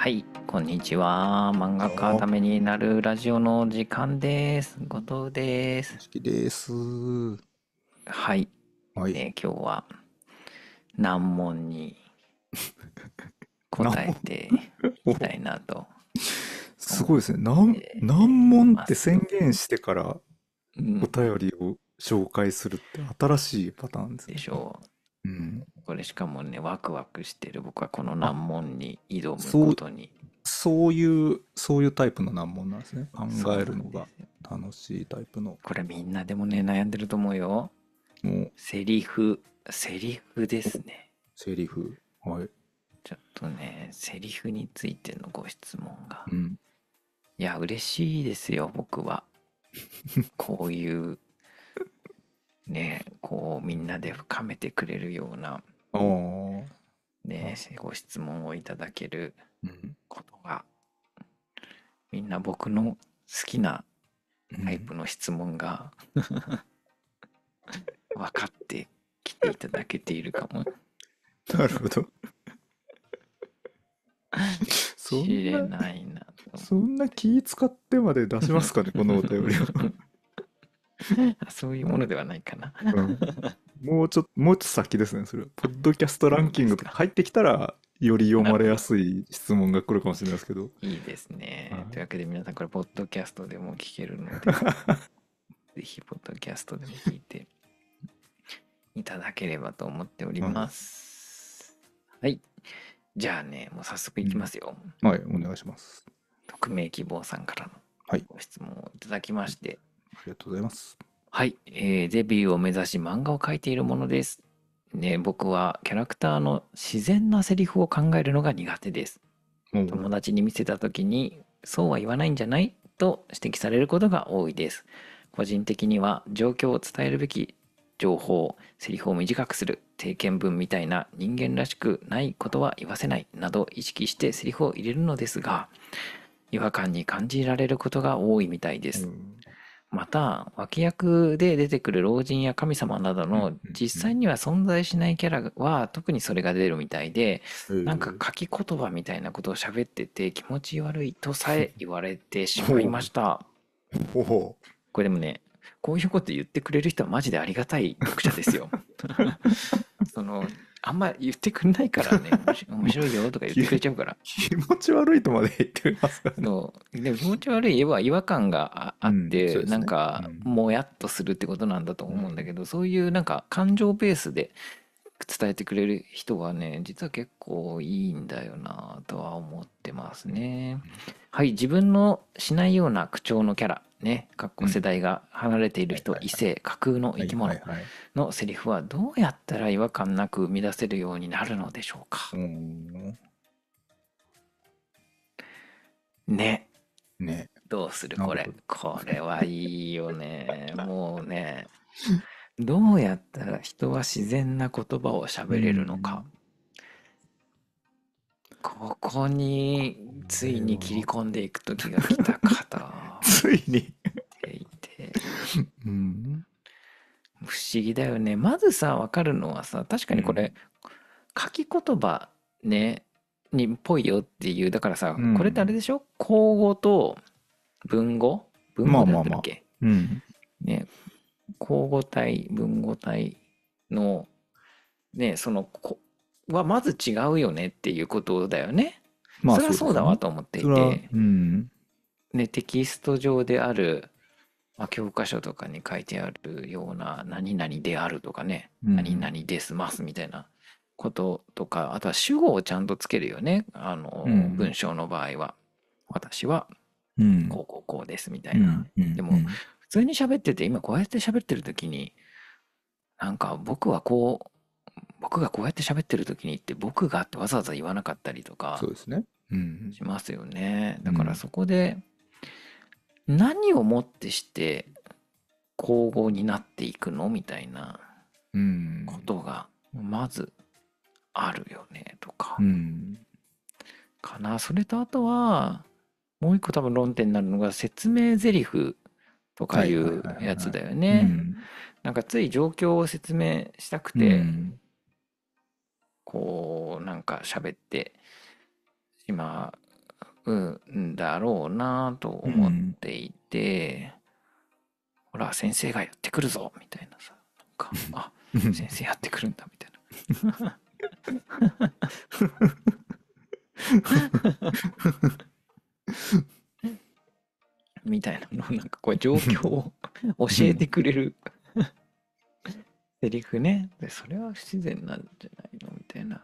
はいこんにちは漫画家ためになるラジオの時間です後藤です好きですはい、はいえー、今日は難問に 答えていきたいなと すごいですね難難問って宣言してからお便りを紹介するって新しいパターンですね、でしょううん、これしかもね、ワクワクしてる僕はこの難問に挑むことに。そういう、そういうタイプの難問なんですね。考えるのが楽しいタイプの。これみんなでもね、悩んでると思うよ。もう。セリフ、セリフですね。セリフ。はい。ちょっとね、セリフについてのご質問が。うん、いや、嬉しいですよ、僕は。こういうね、こうみんなで深めてくれるような、おね、ご質問をいただけることが、うん、みんな僕の好きなタイプの質問が、うん、分かってきていただけているかも。なるほど。知れないな。そんな気使ってまで出しますかね、このお便りは。そういうものではないかな。もうちょっと、もうちょっと先ですね、それポッドキャストランキングとか入ってきたら、より読まれやすい質問が来るかもしれないですけど。いいですね。というわけで皆さん、これ、ポッドキャストでも聞けるので、ぜひ、ポッドキャストでも聞いていただければと思っております。はい。じゃあね、もう早速いきますよ。うん、はい、お願いします。匿名希望さんからのご質問をいただきまして、ありがとうございます。はい、えー、デビューを目指し漫画を描いているものです。ね、僕はキャラクターの自然なセリフを考えるのが苦手です。うん、友達に見せた時に「そうは言わないんじゃない?」と指摘されることが多いです。個人的には状況を伝えるべき情報セリフを短くする定見文みたいな人間らしくないことは言わせないなど意識してセリフを入れるのですが違和感に感じられることが多いみたいです。うんまた脇役で出てくる老人や神様などの実際には存在しないキャラは特にそれが出るみたいで、なんか書き言葉みたいなことを喋ってて気持ち悪いとさえ言われてしまいました。これでもねこういうこと言ってくれる人はマジでありがたい読者ですよ。そのあんま言ってくんないからね、面白いよとか言ってくれちゃうから。気持ち悪いとまで言ってますかそでも気持ち悪い言えば違和感がああって、うんね、なんか、もやっとするってことなんだと思うんだけど、うん、そういうなんか感情ベースで伝えてくれる人はね、実は結構いいんだよなとは思ってますね。はい、自分のしないような口調のキャラ。ね、かっこ世代が離れている人、異性、架空の生き物のセリフはどうやったら違和感なく生み出せるようになるのでしょうか。ね。ね。どうするこれ。これはいいよね。もうね。どうやったら人は自然な言葉を喋れるのか。ここについに切り込んでいく時が来たかと。ついにていて、うん、不思議だよねまずさ分かるのはさ確かにこれ、うん、書き言葉ねにっぽいよっていうだからさ、うん、これってあれでしょ口語と文語文語だっけ、ね口語体文語体のねそのこはまず違うよねっていうことだよね。まあ、それはそうだわと思っていて。うん、ね、テキスト上である、まあ、教科書とかに書いてあるような何々であるとかね、うん、何々ですますみたいなこととか、あとは主語をちゃんとつけるよね。あの、うん、文章の場合は。私は、こうこうこうですみたいな。うん、でも、普通に喋ってて、今こうやって喋ってる時に、なんか僕はこう、僕がこうやって喋ってる時にって僕がってわざわざ言わなかったりとかしますよね。ねうん、だからそこで、何をもってして皇后になっていくのみたいなことがまずあるよねとか、うん、かなそれとあとはもう一個多分論点になるのが説明台詞とかいうやつだよね。なんかつい状況を説明したくて、うん、こうなんか喋って今うんだろうなと思っていて、うん、ほら先生がやってくるぞみたいなさなんかあ先生やってくるんだみたいな。みたいなのなんかこう状況を教えてくれるセリフねでそれは不自然なんじゃないのみたいな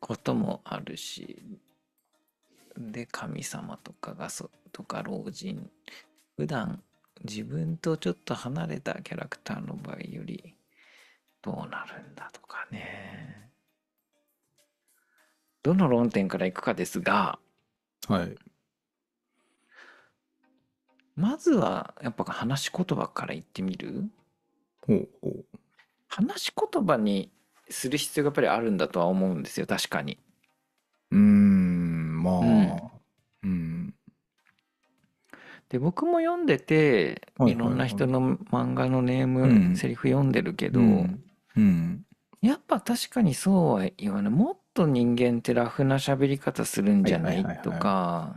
こともあるしで神様とかがそとか老人普段自分とちょっと離れたキャラクターの場合よりどうなるんだとかねどの論点からいくかですがはいまずはやっぱ話し言葉から言ってみるほうほう話し言葉にする必要がやっぱりあるんだとは思うんですよ確かにうんまあ、うん、うん、で僕も読んでて、いろんな人の漫画のネーム、セリフ読んでるけど、うん、うん、やっぱ確かにそうは言わないもっと人間ってラフな喋り方するんじゃない,、とか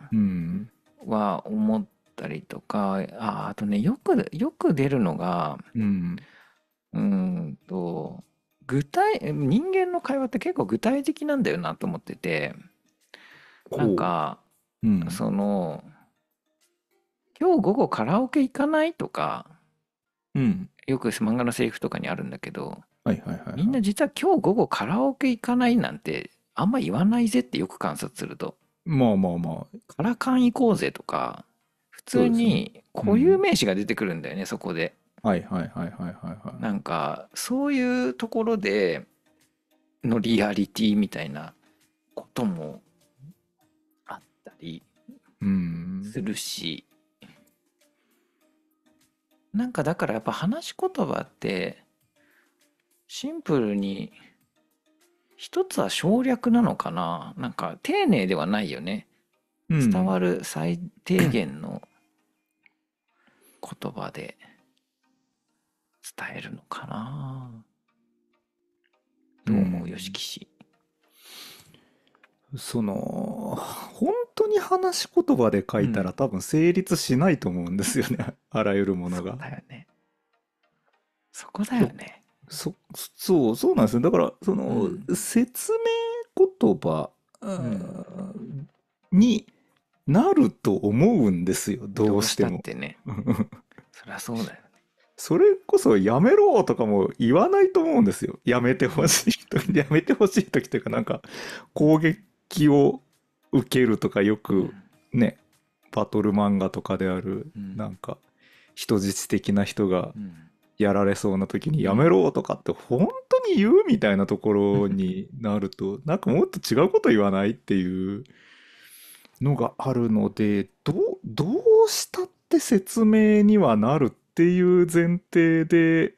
は思ったりとかああとねよくよく出るのが、うん、うんと具体人間の会話って結構具体的なんだよなと思ってて、なんか、うん、その今日午後カラオケ行かないとか、うん、よく漫画のセリフとかにあるんだけど、みんな実は今日午後カラオケ行かないなんてあんま言わないぜってよく観察するとまあまあまあカラカン行こうぜとか普通に固有名詞が出てくるんだよね、うん、そこではいはいはいはいはいはいなんかそういうところでのリアリティみたいなこともりするし、うん、なんかだからやっぱ話し言葉ってシンプルに一つは省略なのかななんか丁寧ではないよね、伝わる最低限の言葉で伝えるのかなどう思う、よしきしその本当に話し言葉で書いたら、多分成立しないと思うんですよね。あらゆるものが。そうだよね。そこだよね。そ、そう、そうなんですよ。だから、その、うん、説明言葉、になると思うんですよ、どうしても。てね。そりゃそうだよね。それこそやめろとかも言わないと思うんですよ。やめてほしい人、やめてほしい時というかなんか攻撃を受けるとかよくね、バトル漫画とかである、なんか人質的な人がやられそうな時に「やめろ」とかって本当に言うみたいなところになるとなんかもっと違うこと言わないっていうのがあるのでどどうしたって説明にはなるっていう前提で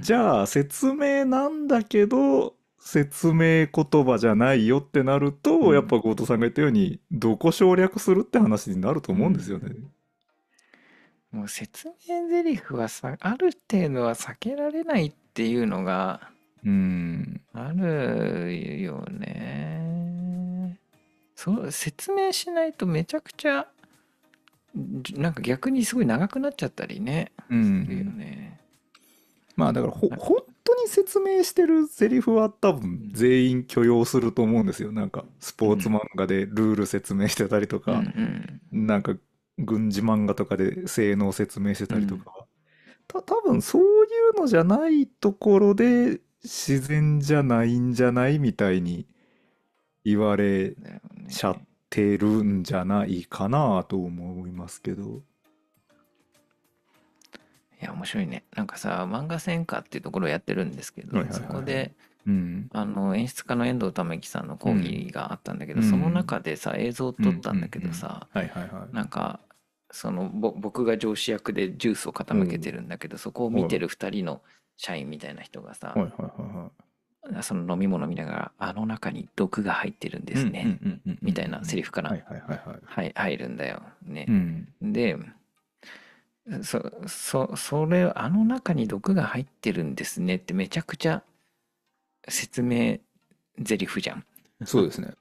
じゃあ説明なんだけど説明言葉じゃないよってなると、うんやっぱ後藤さんが言ったようにどこ省略するって話になると思うんですよね。もう説明台詞はさある程度は避けられないっていうのがうん、あるよねそ説明しないとめちゃくちゃなんか逆にすごい長くなっちゃったりねうするよんねまあだから本に説明してるセリフは多分全員許容すると思うんですよなんかスポーツ漫画でルール説明してたりとか、うんうん、なんか軍事漫画とかで性能説明してたりとか、うん、た多分そういうのじゃないところで自然じゃないんじゃないみたいに言われちゃってるんじゃないかなと思いますけど。いや面白いねなんかさ漫画専科っていうところをやってるんですけど、はいはいはい、そこで、うん、あの演出家の遠藤為樹さんの講義があったんだけど、うん、その中でさ映像を撮ったんだけどさ、なんかその僕が上司役でジュースを傾けてるんだけど、そこを見てる2人の社員みたいな人がさ、その飲み物見ながら「あの中に毒が入ってるんですね」みたいなセリフから入るんだよね。でそ、そ、それ、あの中に毒が入ってるんですねってめちゃくちゃ説明台詞じゃん。そうですね。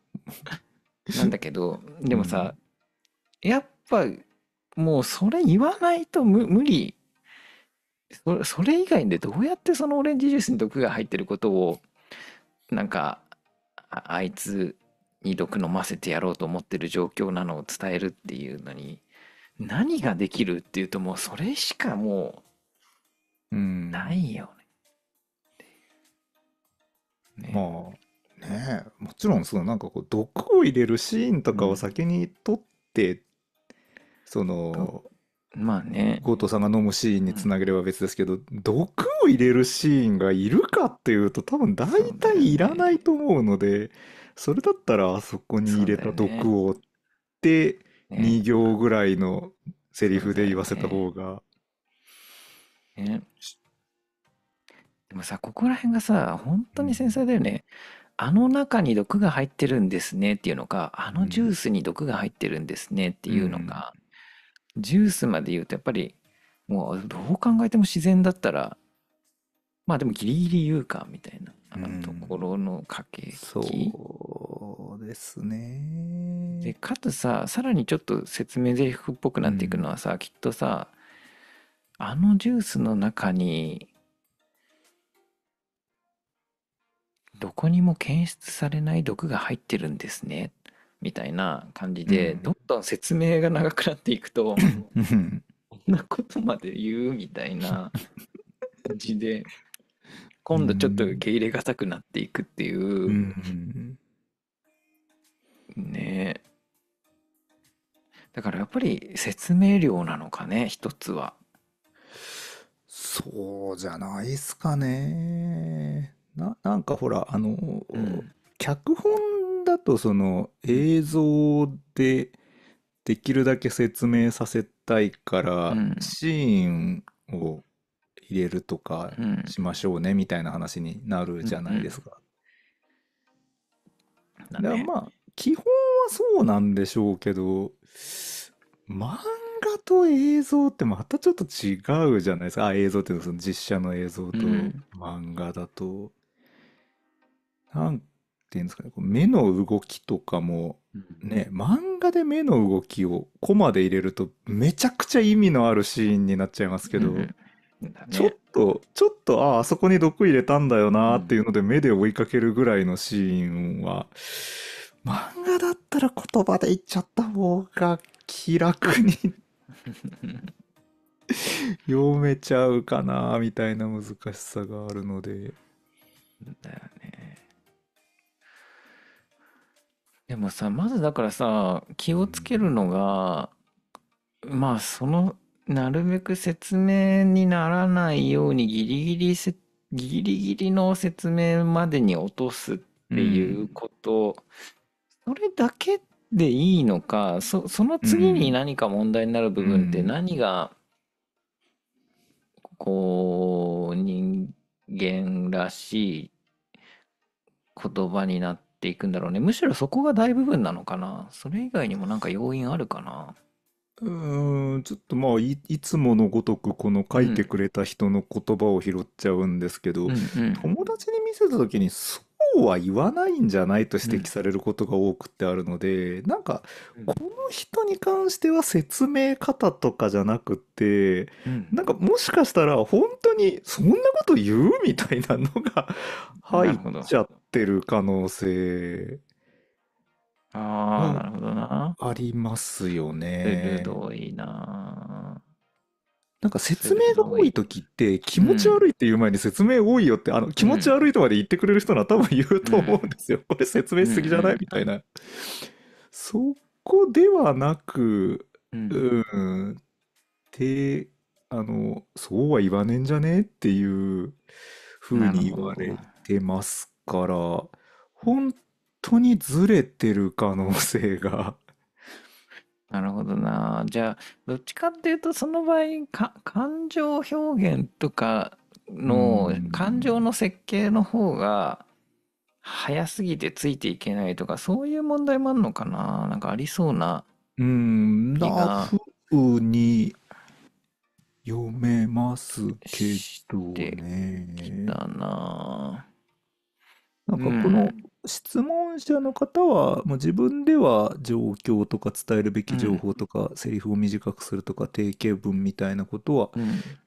なんだけど、でもさ、やっぱもうそれ言わないと無理そ。それ以外でどうやってそのオレンジジュースに毒が入ってることをなんかあいつに毒飲ませてやろうと思ってる状況なのを伝えるっていうのに何ができるっていうともうそれしかもうないよね。ねまあねもちろんそのなんかこう毒を入れるシーンとかを先に撮って、うん、そのまあね後藤さんが飲むシーンにつなげれば別ですけど、うん、毒を入れるシーンがいるかっていうと多分大体いらないと思うのでそれだったらあそこに入れた毒をって。2行ぐらいのセリフで言わせた方が。ね、ね、でもさここら辺がさ本当に繊細だよね。うん、あの中に毒が入ってるんですねっていうのかあのジュースに毒が入ってるんですねっていうのか、うん、ジュースまで言うとやっぱりもうどう考えても自然だったらまあでもギリギリ言うかみたいなところの駆け引き、うんですね。で、かつさ、さらにちょっと説明台詞っぽくなっていくのはさ、うん、きっとさ、あのジュースの中に、どこにも検出されない毒が入ってるんですね、みたいな感じで、うん、どんどん説明が長くなっていくと、こんなことまで言うみたいな感じで、今度ちょっと受け入れがたくなっていくっていう、うんねだからやっぱり説明料なのかね一つはそうじゃないっすかねななんかほらあの、うん、脚本だとその映像でできるだけ説明させたいから、うん、シーンを入れるとかしましょうねみたいな話になるじゃないですか。うんうん、だ、まあ基本はそうなんでしょうけど、漫画と映像ってまたちょっと違うじゃないですか。あ、映像っていうのはその実写の映像と漫画だと。なんていうんですかね、こう目の動きとかも、ね、漫画で目の動きをコマで入れるとめちゃくちゃ意味のあるシーンになっちゃいますけど、ちょっと、ちょっと、ああ、あそこに毒入れたんだよなっていうので目で追いかけるぐらいのシーンは、漫画だったら言葉で言っちゃった方が気楽に読めちゃうかなみたいな難しさがあるのでだよねでもさまずだからさ気をつけるのが、うん、まあそのなるべく説明にならないようにギリギリせギリギリの説明までに落とすっていうこと、うんそれだけでいいのかその次に何か問題になる部分って何が、こう人間らしい言葉になっていくんだろうねむしろそこが大部分なのかなそれ以外にもなんか要因あるかなうんちょっとまあいつものごとくこの書いてくれた人の言葉を拾っちゃうんですけど、うんうんうん、友達に見せた時にそうは言わないんじゃないと指摘されることが多くってあるので、うん、なんかこの人に関しては説明方とかじゃなくて、うん、なんかもしかしたら本当にそんなこと言うみたいなのが 入っちゃってる可能性。ああ、なるほどな。ありますよね。鋭いな。なんか説明が多い時って気持ち悪いっていう前に説明多いよって、あの気持ち悪いとまで言ってくれる人なら多分言うと思うんですよ、これ説明しすぎじゃない、みたいな、そこではなくうんってあのそうは言わねえんじゃねっていうふうに言われてますから本当にずれてる可能性がなるほどな。じゃあ、どっちかっていうと、その場合、か、感情表現とかの、感情の設計の方が、早すぎてついていけないとか、そういう問題もあるのかな。なんかありそうなうん、なふうに読めますけどてきね。たな。なんかこのん。質問者の方は、もう自分では状況とか伝えるべき情報とか、セリフを短くするとか、定型文みたいなことは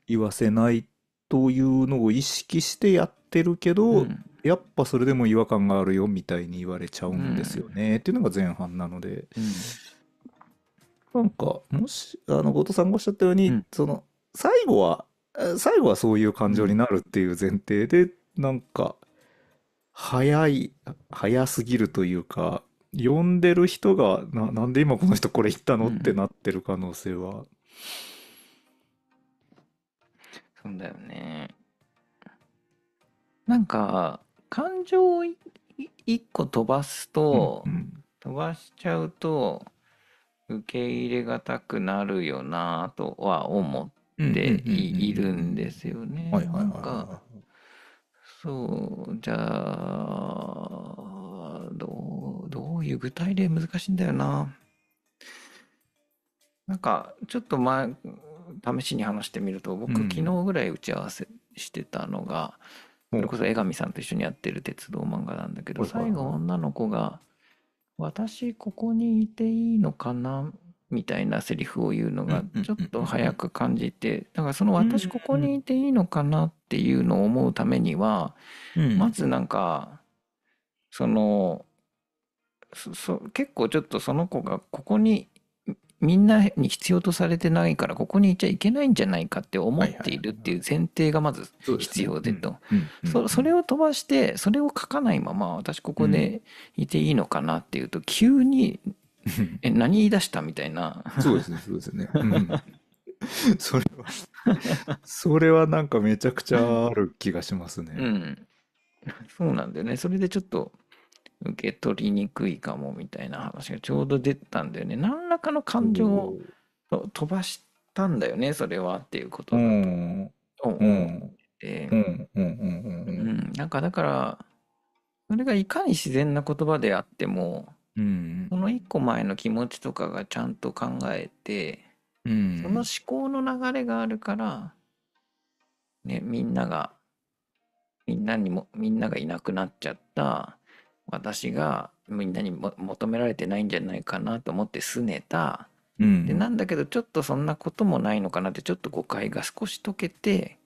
言わせないというのを意識してやってるけうど、ん。やっぱそれでも違和感があるよみたいに言われちゃうんですよねっていうのが前半なので。うん。なんか、もし、あの、後藤さんがおっしゃったよううに、ん。その、最後は、最後はそういう感情になるっていう前提で、なんか、早い、早すぎるというか、読んでる人が、な、なんで今この人これ言ったの、うん、ってなってる可能性は。そうだよね。なんか、感情を一個飛ばすと、うんうん、飛ばしちゃうと、受け入れがたくなるよなとは思っているんですよね。いはい。そう、じゃあ、どう、どういう具体例難しいんだよな。なんか、ちょっと前、試しに話してみると、僕、うん昨日ぐらい打ち合わせしてたのが、それこそ江上さんと一緒にやってる鉄道漫画なんだけど、最後女の子が、私ここにいていいのかなみたいなセリフを言うのがちょっと早く感じてだからその私ここにいていいのかなっていうのを思うためにはまずなんかその結構ちょっとその子がここにみんなに必要とされてないからここにいちゃいけないんじゃないかって思っているっていう前提がまず必要でとそれを飛ばしてそれを書かないまま私ここでいていいのかなっていうと急に え、何言い出したみたいな。そうですね、そうですね。うん、それは、それはなんかめちゃくちゃある気がしますね。うん。そうなんだよね。それでちょっと、受け取りにくいかもみたいな話がちょうど出たんだよね。何らかの感情を飛ばしたんだよね、それはっていうことだと思ってん、なんかだから、それがいかに自然な言葉であっても、うん。その一個前の気持ちとかがちゃんと考えて、うその思考の流れがあるから、ね、みんなが、みんなにも、みんながいなくなっちゃった、私がみんなにも求められてないんじゃないかなと思って拗ねた、うで、なんだけど、ちょっとそんなこともないのかなって、ちょっと誤解が少し解けて、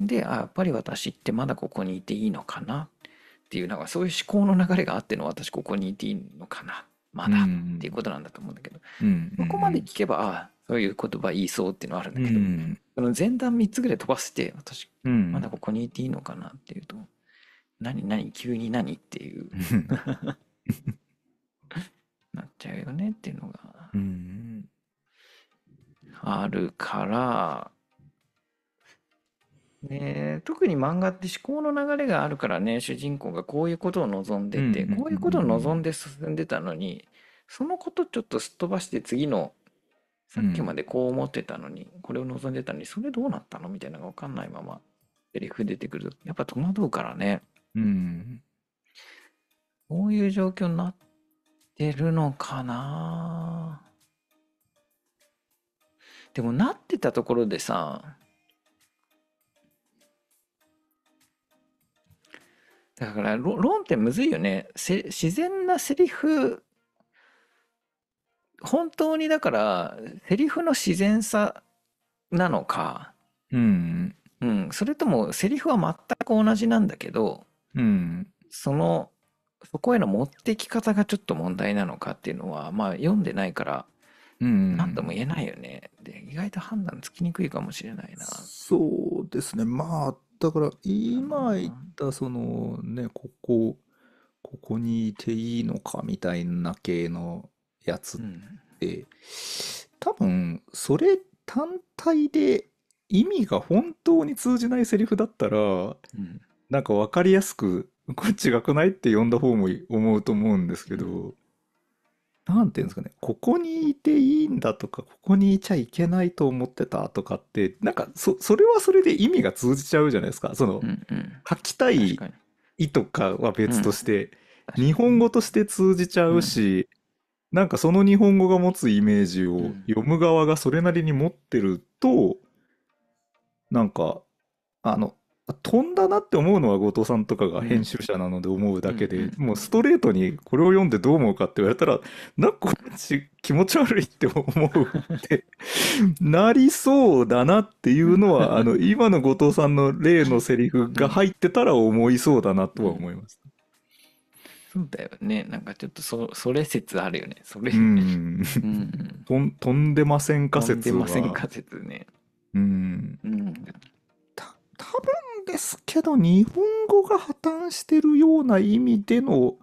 で、あ、やっぱり私ってまだここにいていいのかなっっていうなんかそういう思考の流れがあっての私ここにいていいのかなまだっていうことなんだと思うんだけど、うん、ここまで聞けばああそういう言葉言いそうっていうのはあるんだけど、うん、その前段3つぐらい飛ばして私まだここにいていいのかなっていうと何何急に何っていう なっちゃうよねっていうのがあるからね特に漫画って思考の流れがあるからね、主人公がこういうことを望んでて、こういうことを望んで進んでたのに、そのことちょっとすっ飛ばして次の、さっきまでこう思ってたのに、これを望んでたのに、それどうなったのみたいなのがわかんないまま、セリフ出てくると、やっぱ戸惑うからね、うん。こういう状況になってるのかな。でもなってたところでさ、だから論、論ってむずいよね。自然なセリフ、本当にだから、セリフの自然さなのか、うん。うん、それとも、セリフは全く同じなんだけど、うん。その、そこへの持ってき方がちょっと問題なのかっていうのは、まあ、読んでないから、うん、なんとも言えないよね。で、意外と判断つきにくいかもしれないな。そうですね。まあ、だから今言ったそのねここここにいていいのかみたいな系のやつうっん。て多分それ単体で意味が本当に通じないセリフだったらうん。なんか分かりやすくこち違くないって呼んだ方も思うと思うんですけうん。ど何て言うんですかね、ここにいていいんだとか、ここにいちゃいけないと思ってたとかって、なんかそ、それはそれで意味が通じちゃうじゃないですか。その、うんうん、書きたい意とかは別として、日本語として通じちゃうし、なんかその日本語が持つイメージを読む側がそれなりに持ってると、なんか、あの、飛んだなって思うのは後藤さんとかが編集者なので思うだけで、うんもうストレートにこれを読んでどう思うかって言われたらなんか気持ち悪いって思うってなりそうだなっていうのはあの 今の後藤さんの例のセリフが入ってたら思いそうだなとは思います。そうだよねなんかちょっとそそれ説あるよねそれ、うんん、とんでませんか説は飛んでませんか説ねうん、うん、た多分ですけど、日本語が破綻してるような意味での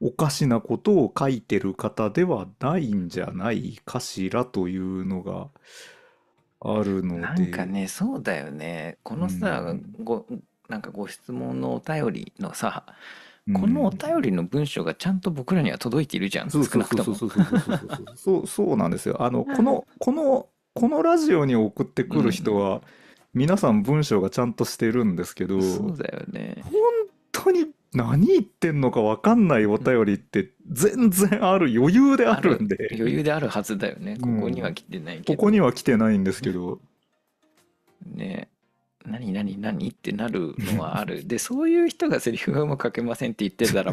おかしなことを書いてる方ではないんじゃないかしらというのがあるので。なんかね、そうだよね。このさ、うん、ごなんかご質問のお便りのさ、このお便りの文章がちゃんと僕らには届いているじゃん、少なくとも。そうそうなんですよ。あの、この、この、このラジオに送ってくる人は、皆さん文章がちゃんとしてるんですけどそうだよね本当に何言ってんのか分かんないお便りって全然ある余裕であるんで余裕であるはずだよねここには来てないけど、うん、ここには来てないんですけどね何何何ってなるのはある でそういう人がセリフがうまく書けませんって言ってたら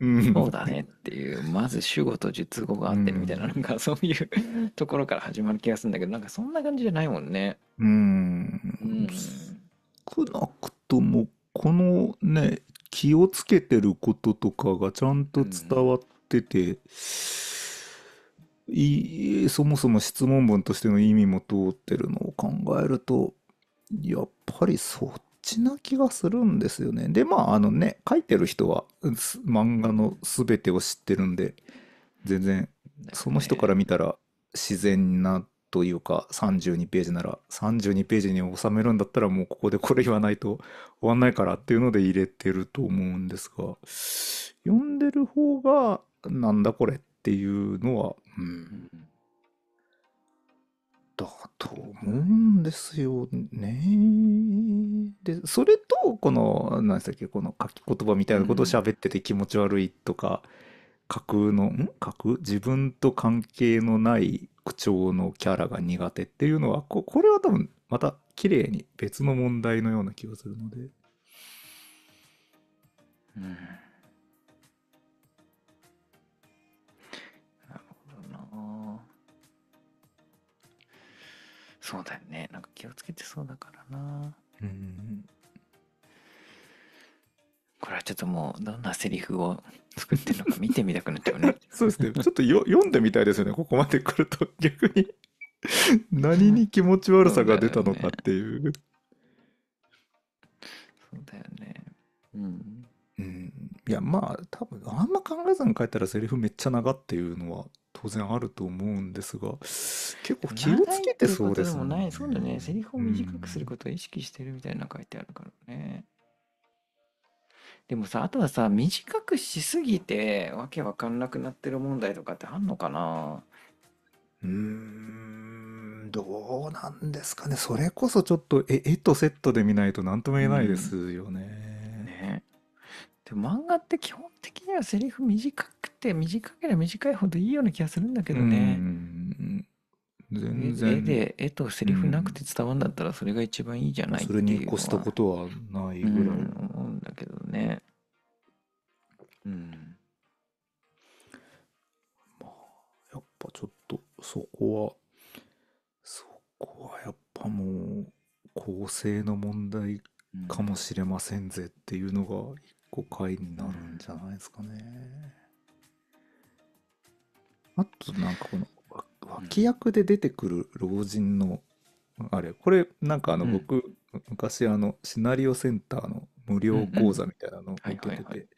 うん、そうだねっていうまず主語と述語があってるみたいななんかそういうところから始まる気がするんだけどなんかそんな感じじゃないもんね。うん、うん、少なくともこのね気をつけてることとかがちゃんと伝わってて。いそもそも質問文としての意味も通ってるのを考えるとやっぱりそっちな気がするんですよね。で、まあ、あのね、書いてる人は漫画の全てを知ってるんで、全然、その人から見たら自然なというか、32ページなら、32ページに収めるんだったらもうここでこれ言わないと終わんないからっていうので入れてると思うんですが、読んでる方が、なんだこれっていうのは、うんだと思うんですよね。で、それと、この、何でしたっけ、この書き言葉みたいなことを喋ってて気持ち悪いとか、架空の、ん架空自分と関係のない口調のキャラが苦手っていうのは、ここれは多分、また綺麗に別の問題のような気がするので。うんそうだよねなんか気をつけてそうだからなうんこれはちょっともうどんなセリフを作ってるのか見てみたくなっちゃうね そうですねちょっとよ読んでみたいですよねここまで来ると逆に何に気持ち悪さが出たのかっていうそうだよねうん、うん、いやまあ多分あんま考えずに書いたらセリフめっちゃ長っていうのは当然あると思うんですが、結構気をつけてそうですもない。そうだね。セリフを短くすることを意識してるみたいな書いてあるからね。でもさ、あとはさ、短くしすぎて、わけわかんなくなってる問題とかってあんのかなうーん、どうなんですかね。それこそちょっと絵絵とセットで見ないと何とも言えないですよね。で漫画って基本的にはセリフ短くて短ければ短いほどいいような気がするんだけどね。全然絵で絵とセリフなくて伝わるんだったらそれが一番いいじゃないってそれに越したことはないぐらい、うん、思うんだけどね。うんまあやっぱちょっとそこはそこはやっぱもう構成の問題かもしれませんぜっていうのが一5回になるんじゃないですかね。あとなんかこの脇役で出てくる老人の、あれこれなんかあの僕、うん、昔あのシナリオセンターの無料講座みたいなのを受けてて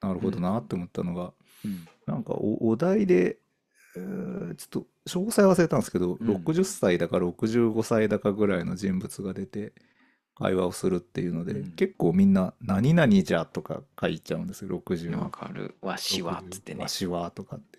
なるほどなって思ったのが、うん、なんかお題で、えー、ちょっと詳細忘れたんですけど、うん、60歳だか65歳だかぐらいの人物が出て、会話をするっていうので、うん、結構みんな「何々じゃ」とか書いちゃうんですよ60わかる「わしは」っつってね「わしは」とかって。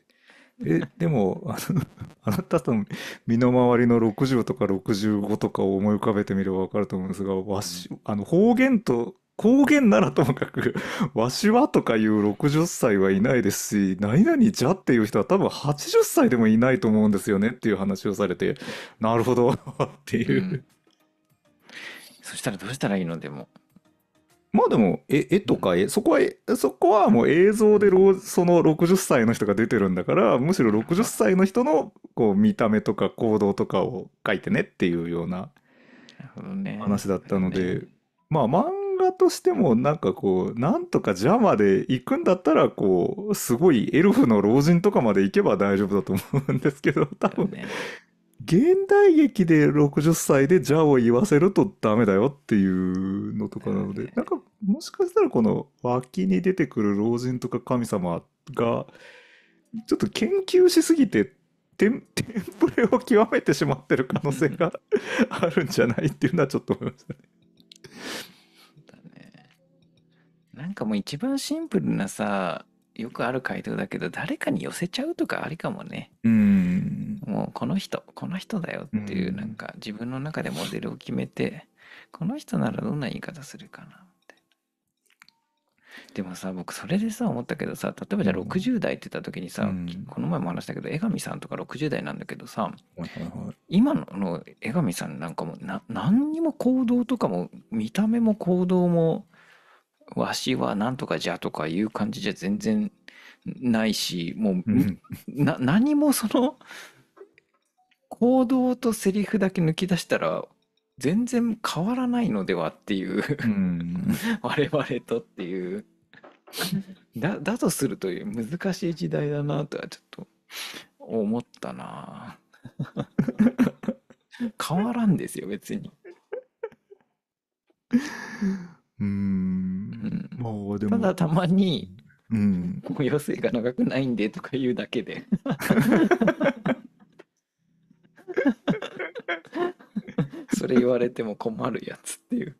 えでもあの あなたの身の回りの60とか65とかを思い浮かべてみれば分かると思うんですがわし、うん、あの方言と方言ならともかく「わしは」とかいう60歳はいないですし「何々じゃ」っていう人は多分80歳でもいないと思うんですよねっていう話をされてなるほどっていう、うん。そしたらどうしたらいいのでも。まあでも絵絵とか絵そこはそこはもう映像でその60歳の人が出てるんだからむしろ60歳の人のこう見た目とか行動とかを書いてねっていうような話だったので、ね、まあ漫画としてもなんかこうなんとか邪魔で行くんだったらこうすごいエルフの老人とかまで行けば大丈夫だと思うんですけど多分、ね、現代劇で60歳でじゃあを言わせるとダメだよっていうのとかなので、なんかもしかしたらこの脇に出てくる老人とか神様がちょっと研究しすぎてテン テンプレを極めてしまってる可能性があるんじゃないっていうのはちょっと思いましたね。だね。なんかもう一番シンプルなさよくある回答だけど誰かに寄せちゃうとかありかもねうんもうこの人この人だよっていうなんか自分の中でモデルを決めてこの人ならどんな言い方するかなってでもさ僕それでさ思ったけどさ例えばじゃあ60代って言った時にさ、この前も話したけど江上さんとか60代なんだけどさ、今の江上さんなんかもな何にも行動とかも見た目も行動もわしはなんとかじゃとかいう感じじゃ全然ないし、もう、うん、な、何もその、行動とセリフだけ抜き出したら、全然変わらないのではっていう、うん、我々とっていう。だ、だとするという難しい時代だなとはちょっと思ったな 変わらんですよ、別に。うん、もうでもただたまに、うん、もう余生が長くないんでとか言うだけで それ言われても困るやつっていう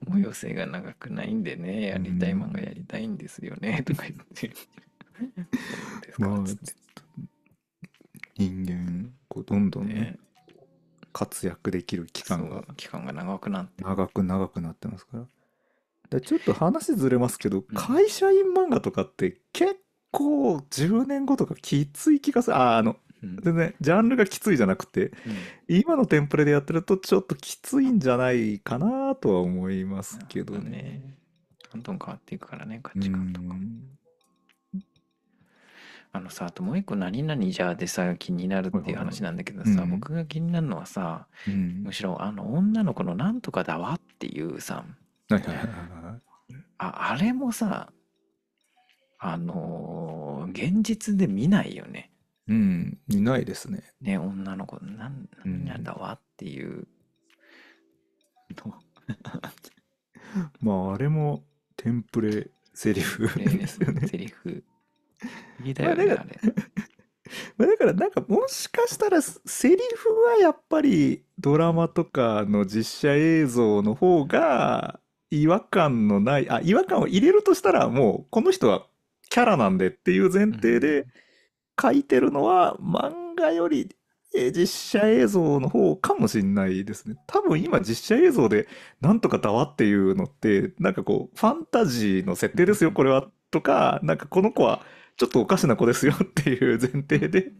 もう余生が長くないんでねやりたい漫画やりたいんですよねとか言って まあ人間こうどんどんねね活躍できる期間が期間が長くなって長く長くなってますからからちょっと話ずれますけど、うん、会社員漫画とかって結構10年後とかきつい気がするああの、うん、全然ジャンルがきついじゃなくて、うん、今のテンプレでやってるとちょっときついんじゃないかなとは思いますけどねどねどんどん変わっていくからね価値観とかも。あのさ、あともう一個何々じゃあでさ、気になるっていう話なんだけどうさ、ん。僕が気になるのはさ、うむしろあの女の子のなんとかだわっていうさ、はいあ、あれもさ、あのー現実で見ないよね。うん。見ないですね。ね、女の子、なん、な何々だわっていうの。まあ、あれもテンプレセリフですよね。セリフ。右だよね、まあ、まあだからなんかもしかしたらセリフはやっぱりドラマとかの実写映像の方が違和感のないあ違和感を入れるとしたらもうこの人はキャラなんでっていう前提で書いてるのは漫画より実写映像の方かもしんないですね。多分今実写映像でなんとかだわっていうのってなんかこうファンタジーの設定ですよこれはとかなんかこの子は。ちょっとおかしな子ですよっていう前提で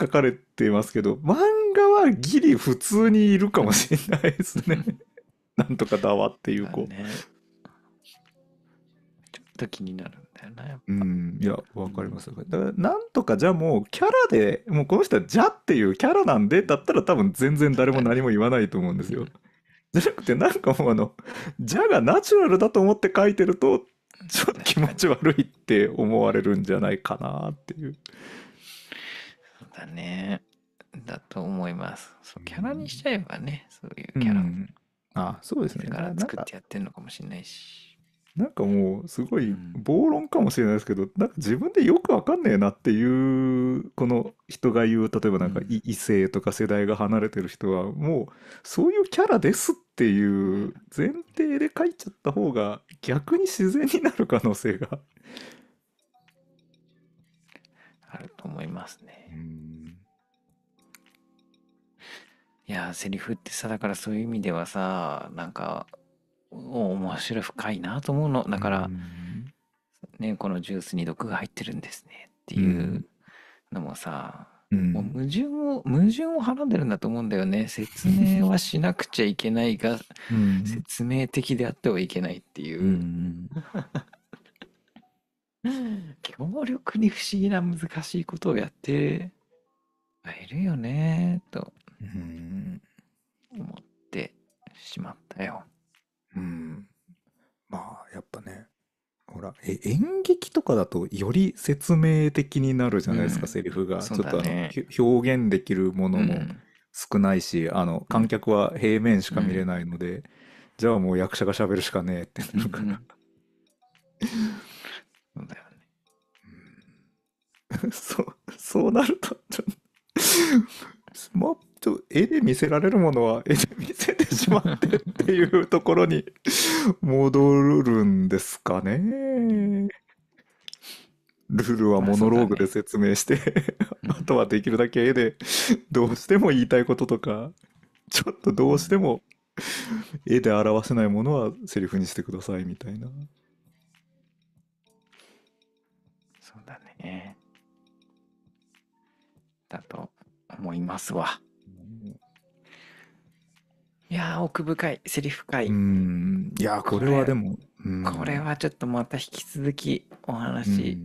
書かれてますけど、漫画はギリ普通にいるかもしれないですね。なんとかだわっていう子。ね、ちょっと気になるんだよな、ね、やっぱ。うん、いや、わかります。だから、なんとかじゃあもうキャラで、もうこの人はじゃっていうキャラなんで、だったら多分全然誰も何も言わないと思うんですよ。じゃなくて、なんかもうあの、じゃがナチュラルだと思って書いてると、ちょっと気持ち悪いって思われるんじゃないかなっていう。そうだね。だと思います。そうキャラにしちゃえばね、そういうキャラ、うん、あそうですね。から作ってやってるのかもしれないし。なんかもうすごい暴論かもしれないですけど、うん、なんか自分でよくわかんねえなっていうこの人が言う例えばなんか異性とか世代が離れてる人はもうそういうキャラですっっていう前提で書いちゃった方が逆に自然になる可能性があると思いますね。いやセリフってさだからそういう意味ではさなんか面白い深いなと思うのだから、ね、このジュースに毒が入ってるんですねっていうのもさ、もう矛盾を、矛盾をはらんでるんだと思うんだよね。説明はしなくちゃいけないが、説明的であってはいけないっていう。う強力に不思議な難しいことをやってはいるよね、と、思ってしまったよ。うん。まあ、やっぱね、らえ演劇とかだとより説明的になるじゃないですか、うんセリフがちょっとあの、表現できるものも少ないし、あの観客は平面しか見れないので、じゃあもう役者がしゃべるしかねえってなるから、そうだよね。そう、そうなると、ちょっとと絵で見せられるものは 絵で見せてしまってっていうところに戻るんですかね。ルールはモノローグで説明して、ね、あとはできるだけ絵でどうしても言いたいこととかちょっとどうしても絵で表せないものはセリフにしてくださいみたいな。そうだね。だと思いますわ。いやー、奥深い、セリフ深いん。いや、ここれはでも、うこれはちょっとまた引き続きお話し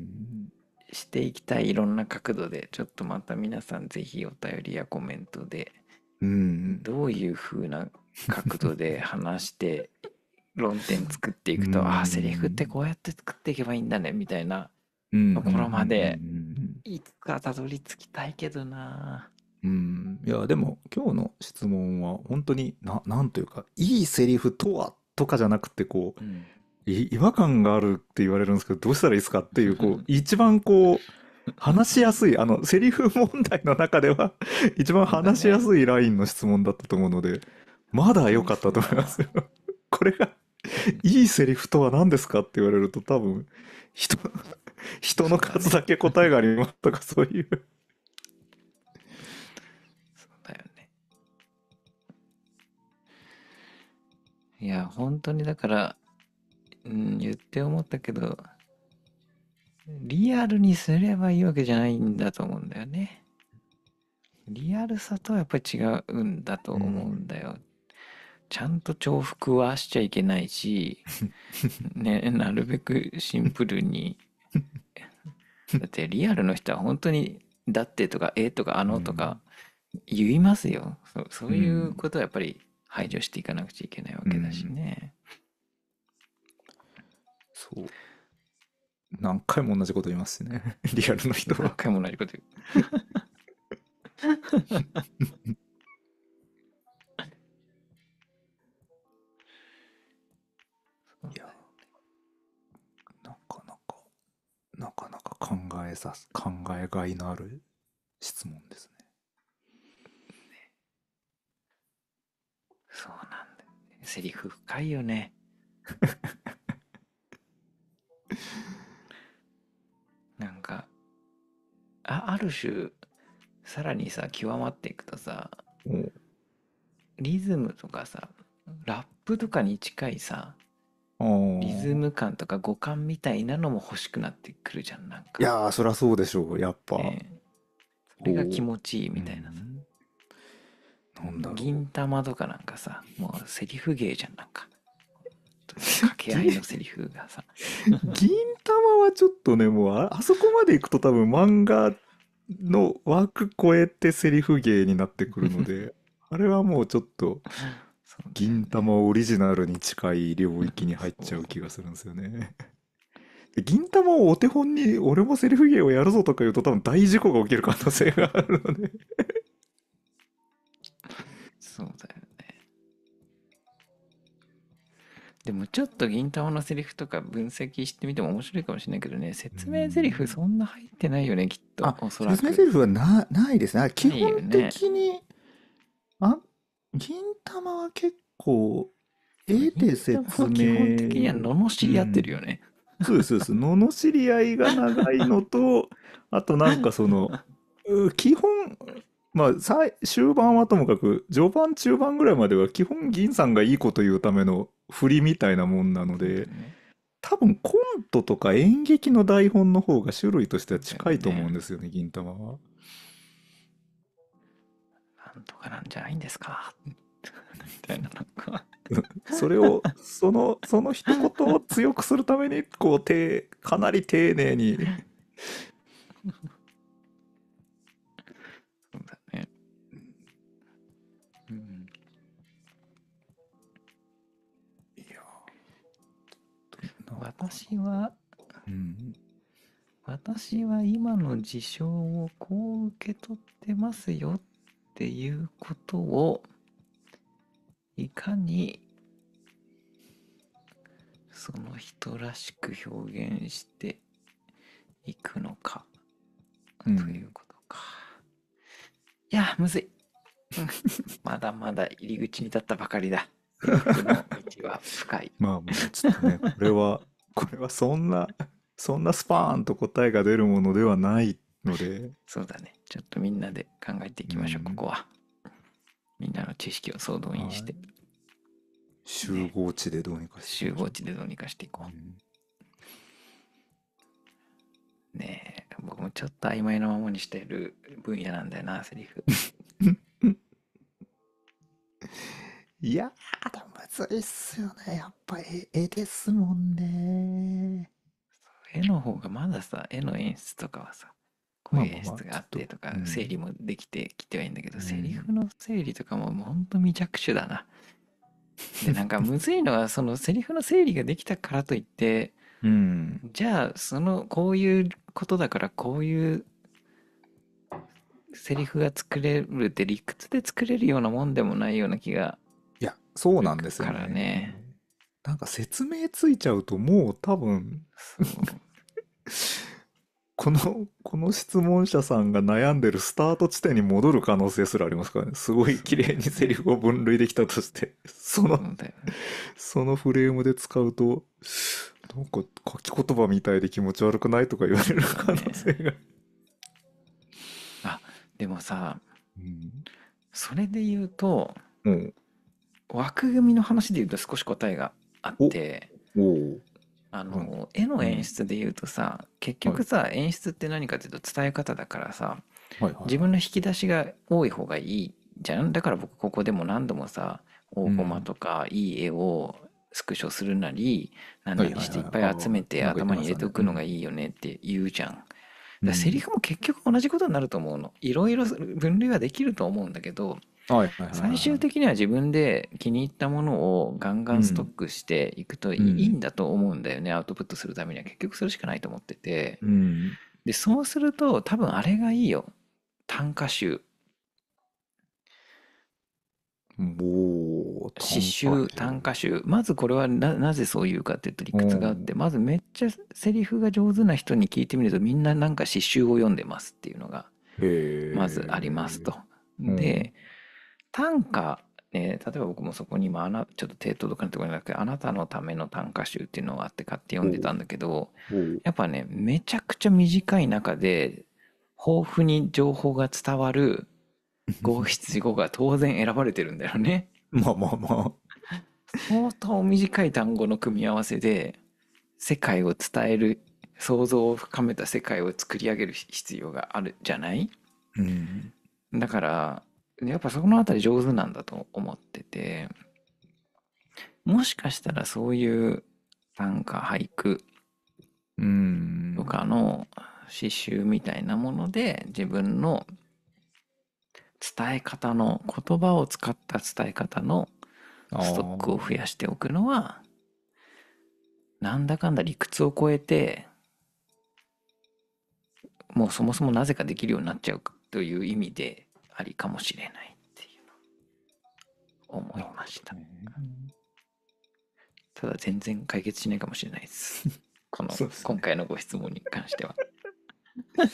していきたい、いろんな角度で、ちょっとまた皆さんぜひお便りやコメントで、うん。どういう風な角度で話して、論点作っていくと、ああ、セリフってこうやって作っていけばいいんだね、みたいなところまで、いつかたどり着きたいけどなうん、いやでも今日の質問は本当にななんというかいいセリフとはとかじゃなくてこう、うん、違和感があるって言われるんですけどどうしたらいいですかっていうこう一番こう話しやすいあのセリフ問題の中では 一番話しやすいラインの質問だったと思うのでまだ良かったと思いますこれがいいセリフとは何ですかって言われると多分人人の数だけ答えがありますとかそういう。いや、本当にだから、うん、言って思ったけど、リアルにすればいいわけじゃないんだと思うんだよね。リアルさとはやっぱり違うんだと思うんだよ。うん、ちゃんと重複はしちゃいけないし、ね、なるべくシンプルに。だってリアルの人は本当に「だって」とか「え」とか「あの」とか言いますよ、うん、そそういうことはやっぱり排除していかなくちゃいけないわけだしね。うん、そう何回も同じこと言いますね リアルの人は。何回も同じこと言う。なかなか考えさす考えがいのある質問ですね。そうなんだセリフ深いよね。なんか、あある種、さらにさ、極まっていくとさ、リズムとかさ、ラップとかに近いさ、リズム感とか五感みたいなのも欲しくなってくるじゃんなんかいやそりゃそうでしょうやっぱ、ね、それが気持ちいいみたいなうん、なんだ銀玉とかなんかさもうセリフ芸じゃんなんか 掛け合いのセリフがさ銀玉はちょっとねもうああそこまでいくと多分漫画の枠超えてセリフ芸になってくるので あれはもうちょっと銀玉オリジナルに近い領域に入っちゃう気がするんですよね銀玉をお手本に俺もセリフ芸をやるぞとか言うと多分大事故が起きる可能性があるのでそうだよね。でもちょっと銀魂のセリフとか分析してみても面白いかもしれないけどね、説明セリフそんな入ってないよね、きっと。あ、おそらく。説明セリフはなないですね。基本的に、ね、あ、銀魂は結構、えで説明。基本的には罵り合ってるよね。うん、そうですそうです。罵り合いが長いのと、あとなんかその、基本、まあ、終盤はともかく、序盤、中盤ぐらいまでは基本銀さんがいいこと言うための振りみたいなもんなので、多分コントとか演劇の台本の方が種類としては近いと思うんですよね、銀玉は。なんとかなんじゃないんですかみたいな、なんかそれを、その、その一言を強くするために、こう、て、かなり丁寧に私は、うん、私は今の事象をこう受け取ってますよっていうことをいかにその人らしく表現していくのか、ということか。いや、むずい。まだまだ入り口に立ったばかりだ。は深い。まあもうちょっとね、これは、これはそんな、そんなスパーンと答えが出るものではないので。そうだね。ちょっとみんなで考えていきましょう、うん、ここは。みんなの知識を総動員して。集合地でどうにかして、ね、集合地でどうにかしていこう。うんねえ僕もちょっと曖昧なままにしてる分野なんだよなセリフ。いやー、むずいっすよね。やっぱ絵絵ですもんね。絵の方がまださ、絵の演出とかはさ、こういう演出があってとか、あちょっと整理もできてきてはいいんだけど、セリフの整理とかももうほんと未着手だな。で、なんかむずいのは、そのセリフの整理ができたからといって、うん。じゃあそのこういうことだからこういうセリフが作れるって理屈で作れるようなもんでもないような気がそうなんですよね。からね。なんか説明ついちゃうともう多分 この、この質問者さんが悩んでるスタート地点に戻る可能性すらありますからね。すごい綺麗にセリフを分類できたとして、その、そのフレームで使うと、なんか書き言葉みたいで気持ち悪くないとか言われる可能性が、ね。あ、でもさ、うん、それで言うと、うん、枠組みの話で言うと少し答えがあっておおあの、絵の演出で言うとさ、結局さ、演出って何かっていうと伝え方だからさ、はいはい自分の引き出しが多い方がいいじゃんだから僕ここでも何度もさ大駒とかいい絵をスクショするなり何なりしていっぱい集めて頭に入れておくのがいいよねって言うじゃん。セリフも結局同じことになると思うの。いろいろ分類はできると思うんだけど、はいはいはい最終的には自分で気に入ったものをガンガンストックしていくといいんだと思うんだよね、うん、アウトプットするためには結局それしかないと思ってて、うん、でそうすると多分あれがいいよ短歌集う詩集短歌集まずこれはなぜそういうかって言うと理屈があってまずめっちゃセリフが上手な人に聞いてみるとみんななんか詩集を読んでますっていうのがまずありますと。で、うん短歌、ね、例えば僕もそこに今あなちょっと手届かないところじゃなくて「あなたのための短歌集」っていうのがあって買って読んでたんだけど、うんうん、やっぱねめちゃくちゃ短い中で豊富に情報が伝わる 五七五が当然選ばれてるんだよね。もうもうもう。相当短い単語の組み合わせで世界を伝える想像を深めた世界を作り上げる必要があるじゃない、うん、だからやっぱそこのあたり上手なんだと思ってて、もしかしたらそういう短歌俳句とかの詩集みたいなもので自分の伝え方の言葉を使った伝え方のストックを増やしておくのはなんだかんだ理屈を超えてもうそもそもなぜかできるようになっちゃうという意味でありかもしれないっていうの思いました、ね、ただ全然解決しないかもしれないです この、今回のご質問に関しては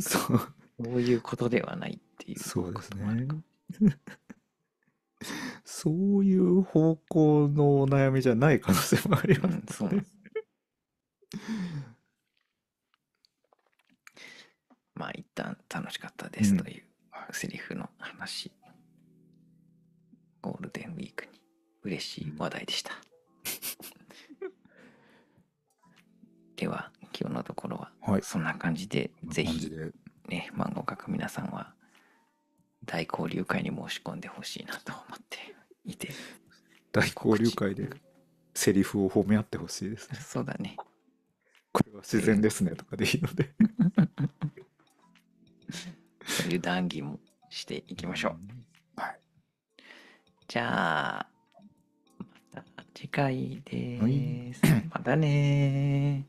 そうそういうことではないっていうそうですねそういう方向のお悩みじゃない可能性もありますね、うん、す まあ一旦楽しかったですというセリフの話ゴールデンウィークに嬉しい話題でした では今日のところはそんな感じで、ぜ感ひね漫画を描く皆さんは大交流会に申し込んでほしいなと思っていて大交流会でセリフを褒め合ってほしいですね。そうだねこれは自然ですねとかでいいので。そういう談義もしていきましょう。はい、じゃあ、また次回です。はい、またね